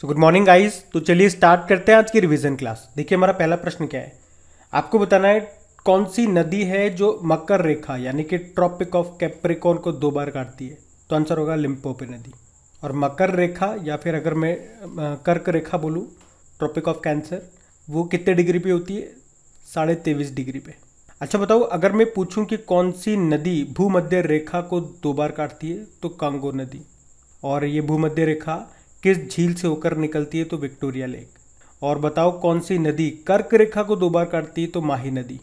so good morning guys तो चलिए start करते हैं आज की रिवीजन क्लास देखिए हमारा पहला प्रश्न क्या है आपको बताना है कौन सी नदी है जो मकर रेखा यानी कि ट्रॉपिक ऑफ कैप्रिकॉन को दो बार काटती है तो आंसर होगा लिम्पोपे नदी और मकर रेखा या फिर अगर मैं कर्क रेखा बोलूँ ट्रॉपिक ऑफ कैंसर वो कितने डिग्री पे होती है साढ़े तेईस डिग्री पे अच्छा बताओ अगर मैं पूछूं कि कौन सी नदी भूमध्य रेखा को दो बार काटती है तो कांगो नदी और ये भूमध्य रेखा किस झील से होकर निकलती है तो विक्टोरिया लेक और बताओ कौन सी नदी कर्क रेखा को दो बार काटती है तो माही नदी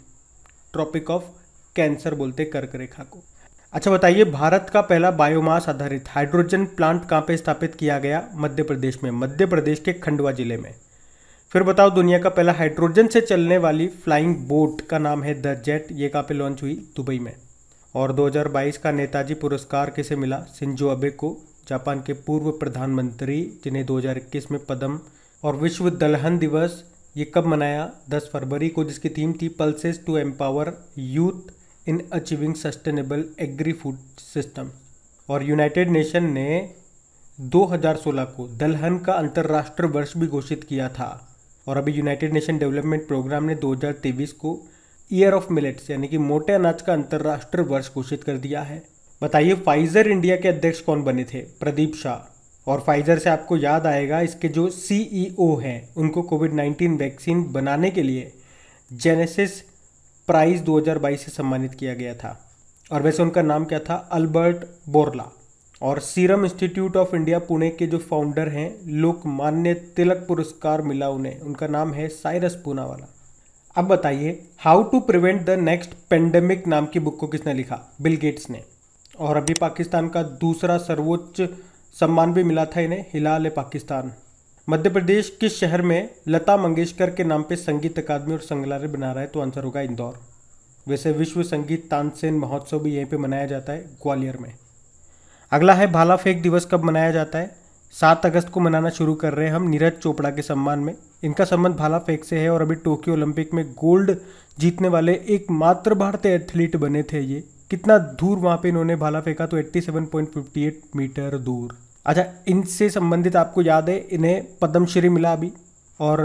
ट्रॉपिक ऑफ कैंसर बोलते कर्क रेखा को अच्छा बताइए भारत का पहला बायोमास आधारित हाइड्रोजन प्लांट कहाँ पे स्थापित किया गया मध्य प्रदेश में मध्य प्रदेश के खंडवा जिले में फिर बताओ दुनिया का पहला हाइड्रोजन से चलने वाली फ्लाइंग बोट का नाम है द जेट ये कहाँ पे लॉन्च हुई दुबई में और 2022 का नेताजी पुरस्कार किसे मिला सिंजो अबे को जापान के पूर्व प्रधानमंत्री जिन्हें 2021 में पद्म और विश्व दलहन दिवस ये कब मनाया 10 फरवरी को जिसकी थीम थी pulses to empower youth in achieving sustainable agri food system और यूनाइटेड नेशन ने 2016 को दलहन का अंतर्राष्ट्रीय वर्ष भी घोषित किया था और अभी यूनाइटेड नेशन डेवलपमेंट प्रोग्राम ने 2023 को ईयर ऑफ मिलेट्स यानी कि मोटे अनाज का अंतर्राष्ट्रीय वर्ष घोषित कर दिया है बताइए फाइजर इंडिया के अध्यक्ष कौन बने थे प्रदीप शाह और फाइजर से आपको याद आएगा इसके जो सीईओ e हैं उनको कोविड 19 वैक्सीन बनाने के लिए जेनेसिस प्राइज 2022 से सम्मानित किया गया था और वैसे उनका नाम क्या था अल्बर्ट बोरला और Serum Institute of India Pune के जो फाउंडर हैं लोकमान्य तिलक पुरस्कार मिला उन्हें उनका नाम है साइरस पूनावाला अब बताइए how to prevent the next pandemic नाम की बुक को किसने लिखा बिल गेट्स ने और अभी पाकिस्तान का दूसरा सर्वोच्च सम्मान भी मिला था इन्हें हिलाल पाकिस्तान मध्य प्रदेश किस शहर में लता मंगेशकर के नाम पे संगीत अकादमी और संग्रहालय बना रहा है तो आंसर होगा इंदौर वैसे विश्व संगीत तानसेन महोत्सव भी यहीं पे मनाया जाता है ग्वालियर में अगला है भाला फेंक दिवस कब मनाया जाता है सात अगस्त को मनाना शुरू कर रहे हैं हम नीरज चोपड़ा के सम्मान में इनका संबंध भाला फेंक से है और अभी टोक्यो ओलंपिक में गोल्ड जीतने वाले एकमात्र भारतीय एथलीट बने थे ये कितना दूर वहाँ पे इन्होंने भाला फेंका तो 87.58 मीटर दूर अच्छा इनसे संबंधित आपको याद है इन्हें पद्मश्री मिला अभी और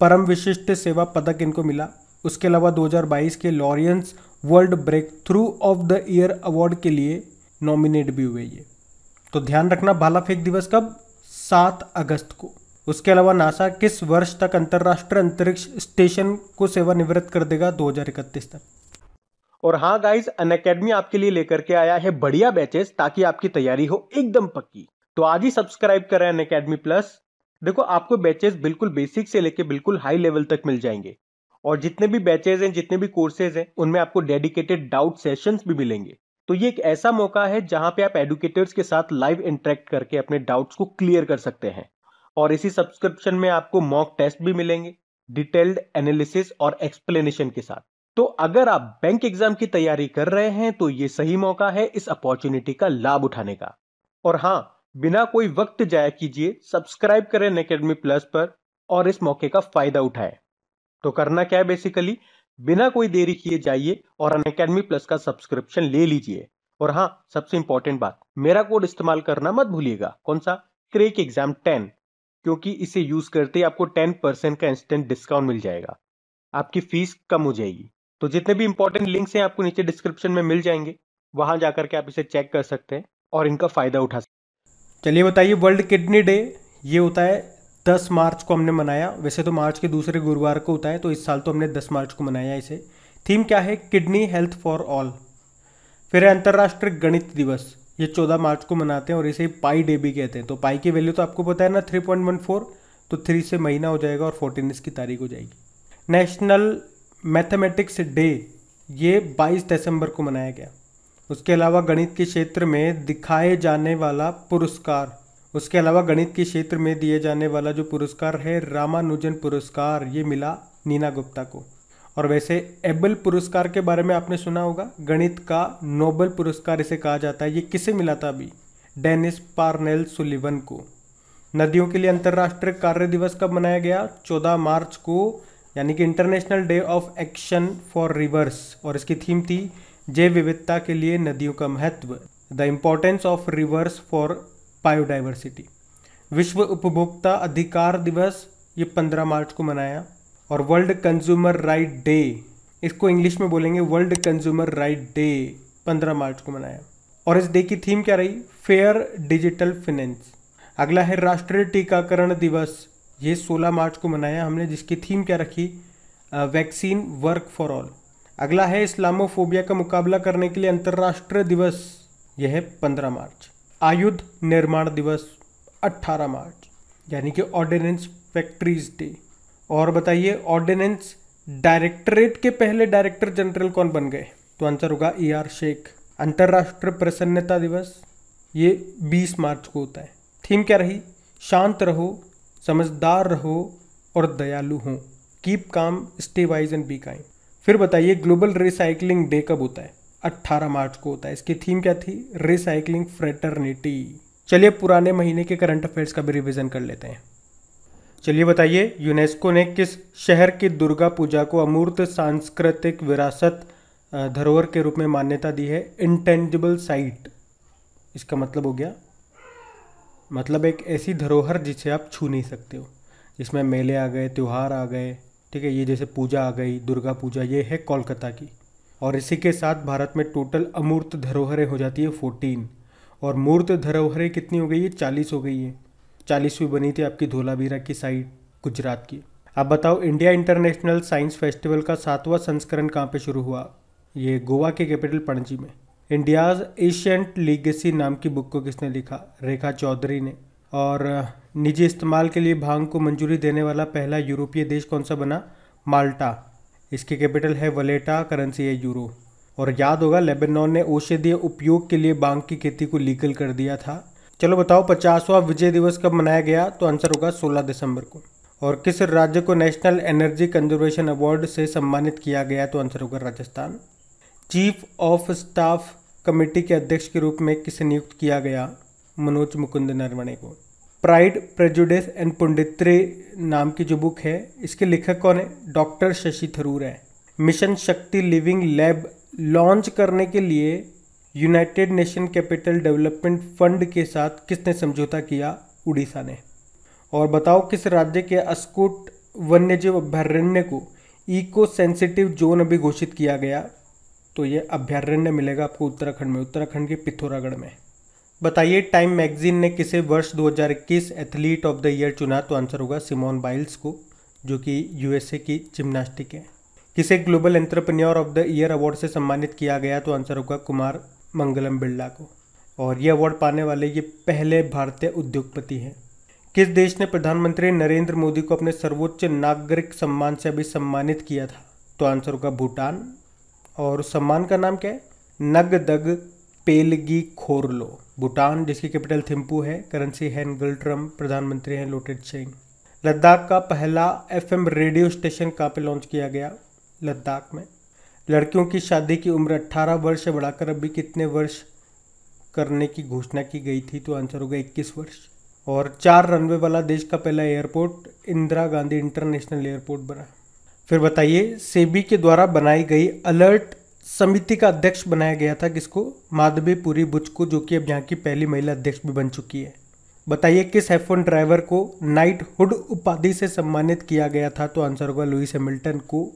परम विशिष्ट सेवा पदक इनको मिला उसके अलावा 2022 के Laureus world breakthrough of the year award के लिए नॉमिनेट भी हुए ये तो ध्यान रखना भाला फेंक दिवस कब सात अगस्त को उसके अलावा नासा किस वर्ष तक अंतर्राष्ट्रीय अंतरिक्ष स्टेशन को सेवानिवृत्त कर देगा दो तक और हाँ गाइज अन अकेडमी आपके लिए लेकर के आया है बढ़िया बैचेस ताकि आपकी तैयारी हो एकदम पक्की तो आज ही सब्सक्राइब करें अन अकेडमी प्लस देखो आपको बैचेस बिल्कुल बेसिक से लेके बिल्कुल हाई लेवल तक मिल जाएंगे और जितने भी बैचेज हैं जितने भी कोर्सेज हैं उनमें आपको डेडिकेटेड डाउट सेशंस भी मिलेंगे तो ये एक ऐसा मौका है जहां पे आप एडुकेटर्स के साथ लाइव इंटरेक्ट करके अपने डाउट्स को क्लियर कर सकते हैं और इसी सब्सक्रिप्शन में आपको मॉक टेस्ट भी मिलेंगे डिटेल्ड एनालिसिस और एक्सप्लेनेशन के साथ तो अगर आप बैंक एग्जाम की तैयारी कर रहे हैं तो ये सही मौका है इस अपॉर्चुनिटी का लाभ उठाने का और हाँ बिना कोई वक्त जाया कीजिए सब्सक्राइब करें अकेडमी प्लस पर और इस मौके का फायदा उठाएं तो करना क्या है बेसिकली बिना कोई देरी किए जाइए और अनकेडमी प्लस का सब्सक्रिप्शन ले लीजिए और हाँ सबसे इंपॉर्टेंट बात मेरा कोड इस्तेमाल करना मत भूलिएगा कौन सा क्रेक एग्जाम टेन क्योंकि इसे यूज करते ही आपको टेन परसेंट का इंस्टेंट डिस्काउंट मिल जाएगा आपकी फीस कम हो जाएगी तो जितने भी इंपॉर्टेंट लिंक्स हैं आपको नीचे डिस्क्रिप्शन में मिल जाएंगे वहां जाकर के आप इसे चेक कर सकते हैं और इनका फ़ायदा उठा सकते चलिए बताइए वर्ल्ड किडनी डे ये होता है दस मार्च को हमने मनाया वैसे तो मार्च के दूसरे गुरुवार को होता है तो इस साल तो हमने दस मार्च को मनाया इसे थीम क्या है किडनी हेल्थ फॉर ऑल फिर है अंतर्राष्ट्रीय गणित दिवस ये चौदह मार्च को मनाते हैं और इसे पाई डे भी कहते हैं तो पाई की वैल्यू तो आपको पता है ना थ्री पॉइंट वन फोर तो थ्री से महीना हो जाएगा और फोर्टीन इसकी तारीख हो जाएगी नेशनल मैथमेटिक्स डे ये 22 दिसंबर को मनाया गया उसके अलावा गणित के क्षेत्र में दिखाए जाने वाला पुरस्कार उसके अलावा गणित के क्षेत्र में दिए जाने वाला जो पुरस्कार है रामानुजन पुरस्कार ये मिला नीना गुप्ता को और वैसे एबल पुरस्कार के बारे में आपने सुना होगा गणित का नोबल पुरस्कार इसे कहा जाता है ये किसे मिला था अभी डेनिस पार्नेल सुलिवन को नदियों के लिए अंतर्राष्ट्रीय कार्य दिवस कब मनाया गया 14 मार्च को यानी कि international day of action for rivers और इसकी थीम थी जैव विविधता के लिए नदियों का महत्व the importance of rivers for biodiversity विश्व उपभोक्ता अधिकार दिवस ये 15 मार्च को मनाया और वर्ल्ड कंज्यूमर राइट डे इसको इंग्लिश में बोलेंगे world consumer right day 15 March को मनाया और इस डे की थीम क्या रही फेयर डिजिटल फिनेंस अगला है राष्ट्रीय टीकाकरण दिवस ये 16 मार्च को मनाया हमने जिसकी थीम क्या रखी वैक्सीन वर्क फॉर ऑल अगला है इस्लामोफोबिया का मुकाबला करने के लिए अंतर्राष्ट्रीय दिवस यह है पंद्रह मार्च आयुध निर्माण दिवस अट्ठारह मार्च यानी कि ऑर्डिनेंस फैक्ट्रीज डे और बताइए ऑर्डिनेंस डायरेक्टरेट के पहले डायरेक्टर जनरल कौन बन गए तो आंसर होगा ई आर शेख अंतर्राष्ट्रीय प्रसन्नता दिवस ये 20 मार्च को होता है थीम क्या रही शांत रहो समझदार रहो और दयालु हो keep calm stay wise and be kind फिर बताइए ग्लोबल रिसाइकलिंग डे कब होता है 18 मार्च को होता है इसकी थीम क्या थी रिसाइकलिंग फ्रेटर्निटी चलिए पुराने महीने के करंट अफेयर्स का भी रिविजन कर लेते हैं चलिए बताइए यूनेस्को ने किस शहर की दुर्गा पूजा को अमूर्त सांस्कृतिक विरासत धरोहर के रूप में मान्यता दी है इंटेंजिबल साइट इसका मतलब हो गया मतलब एक ऐसी धरोहर जिसे आप छू नहीं सकते हो जिसमें मेले आ गए त्यौहार आ गए ठीक है ये जैसे पूजा आ गई दुर्गा पूजा ये है कोलकाता की और इसी के साथ भारत में टोटल अमूर्त धरोहरें हो जाती है फोर्टीन और मूर्त धरोहरें कितनी हो गई है चालीस हो गई है चालीसवीं बनी थी आपकी धोलावीरा की साइड गुजरात की आप बताओ इंडिया इंटरनेशनल साइंस फेस्टिवल का सातवां संस्करण कहाँ पे शुरू हुआ ये गोवा के कैपिटल पणजी में इंडियाज एशियंट लीगेसी नाम की बुक को किसने लिखा रेखा चौधरी ने और निजी इस्तेमाल के लिए भांग को मंजूरी देने वाला पहला यूरोपीय देश कौन सा बना माल्टा इसकी कैपिटल है वलेटा करेंसी है यूरो और याद होगा लेबनान ने औषधीय उपयोग के लिए भांग की खेती को लीगल कर दिया था चलो बताओ पचासवा विजय दिवस कब मनाया गया तो आंसर होगा 16 दिसंबर को और किस राज्य को नेशनल एनर्जी कंजर्वेशन अवार्ड से सम्मानित किया गया तो आंसर होगा Rajasthan chief of staff committee के अध्यक्ष के रूप में किसे नियुक्त किया गया मनोज मुकुंद नरवणे को प्राइड प्रेजुडिस एंड पुंडित्री नाम की जो बुक है इसके लेखक कौन है डॉक्टर शशि थरूर है मिशन शक्ति लिविंग लैब लॉन्च करने के लिए united nation capital development fund के साथ किसने समझौता किया उड़ीसा ने और बताओ किस राज्य के अस्कुट वन्यजीव अभ्यारण्य को इको सेंसिटिव जोन अभी घोषित किया गया तो ये अभ्यारण्य मिलेगा आपको उत्तराखंड में उत्तराखंड के पिथौरागढ़ में बताइए टाइम मैगजीन ने किसे वर्ष 2021 एथलीट ऑफ द ईयर चुना तो आंसर होगा सिमोन बाइल्स को जो कि यूएसए की जिम्नास्टिक है किसे global entrepreneur of the year award से सम्मानित किया गया तो आंसर होगा कुमार मंगलम बिरला को और ये अवार्ड पाने वाले ये पहले भारतीय उद्योगपति हैं किस देश ने प्रधानमंत्री नरेंद्र मोदी को अपने सर्वोच्च नागरिक सम्मान से अभी सम्मानित किया था तो आंसर होगा भूटान और उस सम्मान का नाम क्या है दग पेलगी खोरलो भूटान जिसकी कैपिटल थिम्पू है करेंसी है नगल्ट्रम प्रधानमंत्री हैं लोटेड सिंह लद्दाख का पहला एफएम रेडियो स्टेशन कहाँ पर लॉन्च किया गया लद्दाख में लड़कियों की शादी की उम्र 18 वर्ष से बढ़ाकर अभी कितने वर्ष करने की घोषणा की गई थी तो आंसर होगा 21 वर्ष और चार रनवे वाला देश का पहला airport Indira Gandhi international airport बना फिर बताइए सेबी के द्वारा बनाई गई अलर्ट समिति का अध्यक्ष बनाया गया था किसको माधवी पुरी बुच को जो कि अब यहाँ की पहली महिला अध्यक्ष भी बन चुकी है बताइए किस हेफोन ड्राइवर को नाइट हुड उपाधि से सम्मानित किया गया था तो आंसर होगा लुइस हेमिल्टन को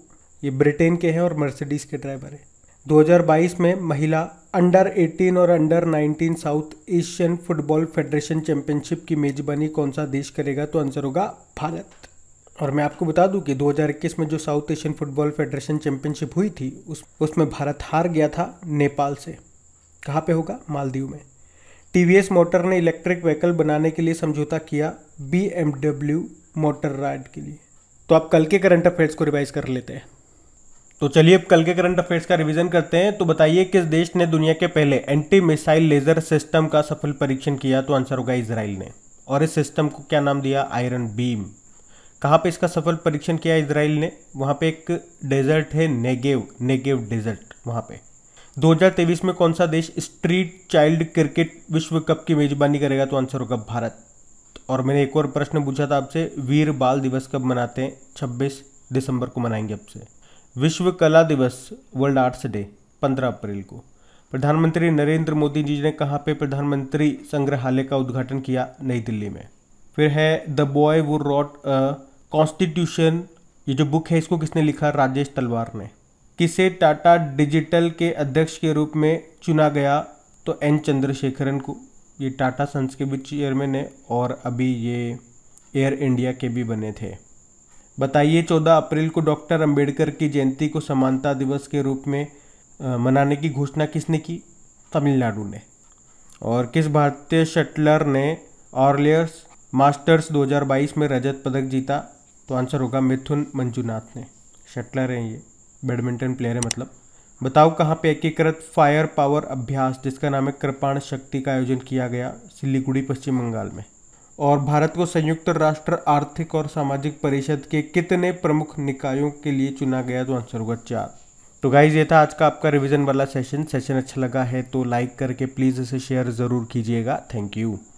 ये ब्रिटेन के हैं और मर्सिडीज के ड्राइवर हैं 2022 में महिला अंडर 18 और under 19 south asian football federation championship की मेजबानी कौन सा देश करेगा तो आंसर होगा भारत और मैं आपको बता दूं कि 2021 में जो south asian football federation championship हुई थी उस उसमें भारत हार गया था नेपाल से कहाँ पे होगा मालदीव में टीवीएस मोटर ने इलेक्ट्रिक व्हीकल बनाने के लिए समझौता किया बी मोटर राइड के लिए तो आप कल के करंट अफेयर्स को रिवाइज कर लेते हैं तो चलिए अब कल के करंट अफेयर्स का रिवीजन करते हैं तो बताइए किस देश ने दुनिया के पहले एंटी मिसाइल लेजर सिस्टम का सफल परीक्षण किया तो आंसर होगा इसराइल ने और इस सिस्टम को क्या नाम दिया आयरन बीम कहाँ पे इसका सफल परीक्षण किया इसराइल ने वहाँ पे एक डेजर्ट है नेगेव नेगेव डेजर्ट वहाँ पे 2023 में कौन सा देश स्ट्रीट चाइल्ड क्रिकेट विश्व कप की मेजबानी करेगा तो आंसर होगा भारत और मैंने एक और प्रश्न पूछा था आपसे वीर बाल दिवस कब मनाते हैं 26 दिसंबर को मनाएंगे आपसे विश्व कला दिवस वर्ल्ड आर्ट्स डे 15 अप्रैल को प्रधानमंत्री नरेंद्र मोदी जी ने कहाँ पे प्रधानमंत्री संग्रहालय का उद्घाटन किया नई दिल्ली में फिर है the boy who wrote constitution ये जो बुक है इसको किसने लिखा राजेश तलवार ने किसे टाटा डिजिटल के अध्यक्ष के रूप में चुना गया तो एन चंद्रशेखरन को ये टाटा सन्स के भी चेयरमैन है और अभी ये एयर इंडिया के भी बने थे बताइए 14 अप्रैल को डॉक्टर अंबेडकर की जयंती को समानता दिवस के रूप में मनाने की घोषणा किसने की तमिलनाडु ने और किस भारतीय शटलर ने ऑर्लियर्स मास्टर्स 2022 में रजत पदक जीता तो आंसर होगा मिथुन मंजुनाथ ने शटलर हैं ये बैडमिंटन प्लेयर है मतलब बताओ कहाँ पे एकीकृत फायर पावर अभ्यास जिसका नाम है कृपाण शक्ति का आयोजन किया गया सिलीगुड़ी पश्चिम बंगाल में और भारत को संयुक्त राष्ट्र आर्थिक और सामाजिक परिषद के कितने प्रमुख निकायों के लिए चुना गया तो आंसर होगा चार तो गाइज ये था आज का आपका रिवीजन वाला सेशन सेशन अच्छा लगा है तो लाइक करके प्लीज़ इसे शेयर ज़रूर कीजिएगा थैंक यू